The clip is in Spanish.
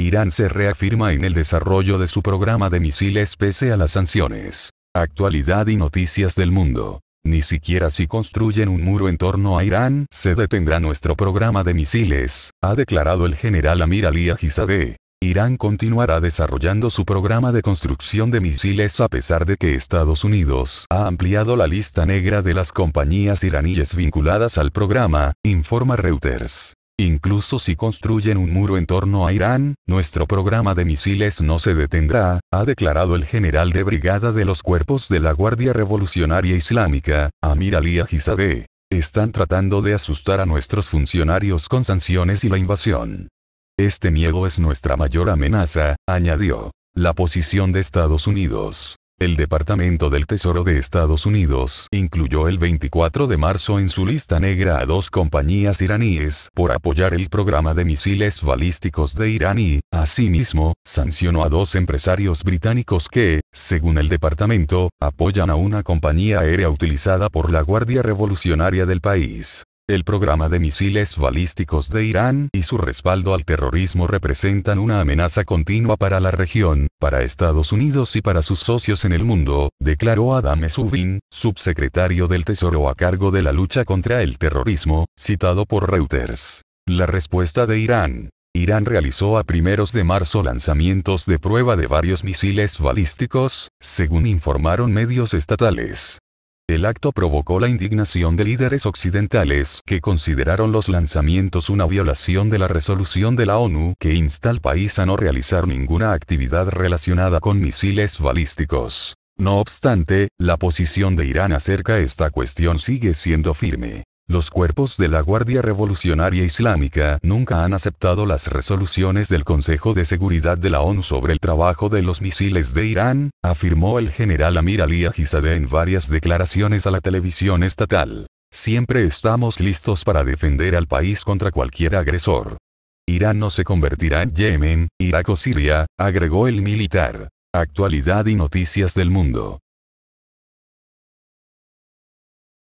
Irán se reafirma en el desarrollo de su programa de misiles pese a las sanciones. Actualidad y noticias del mundo. Ni siquiera si construyen un muro en torno a Irán, se detendrá nuestro programa de misiles, ha declarado el general Amir Ali Ajizadeh. Irán continuará desarrollando su programa de construcción de misiles a pesar de que Estados Unidos ha ampliado la lista negra de las compañías iraníes vinculadas al programa, informa Reuters. Incluso si construyen un muro en torno a Irán, nuestro programa de misiles no se detendrá, ha declarado el general de brigada de los cuerpos de la Guardia Revolucionaria Islámica, Amir Ali Ajizadeh. Están tratando de asustar a nuestros funcionarios con sanciones y la invasión. Este miedo es nuestra mayor amenaza, añadió. La posición de Estados Unidos el Departamento del Tesoro de Estados Unidos incluyó el 24 de marzo en su lista negra a dos compañías iraníes por apoyar el programa de misiles balísticos de Irán y, asimismo, sancionó a dos empresarios británicos que, según el departamento, apoyan a una compañía aérea utilizada por la Guardia Revolucionaria del país. El programa de misiles balísticos de Irán y su respaldo al terrorismo representan una amenaza continua para la región, para Estados Unidos y para sus socios en el mundo, declaró Adam Subin, subsecretario del Tesoro a cargo de la lucha contra el terrorismo, citado por Reuters. La respuesta de Irán, Irán realizó a primeros de marzo lanzamientos de prueba de varios misiles balísticos, según informaron medios estatales. El acto provocó la indignación de líderes occidentales que consideraron los lanzamientos una violación de la resolución de la ONU que insta al país a no realizar ninguna actividad relacionada con misiles balísticos. No obstante, la posición de Irán acerca esta cuestión sigue siendo firme. Los cuerpos de la Guardia Revolucionaria Islámica nunca han aceptado las resoluciones del Consejo de Seguridad de la ONU sobre el trabajo de los misiles de Irán, afirmó el general Amir Ali Ajizadeh en varias declaraciones a la televisión estatal. Siempre estamos listos para defender al país contra cualquier agresor. Irán no se convertirá en Yemen, Irak o Siria, agregó el militar. Actualidad y noticias del mundo.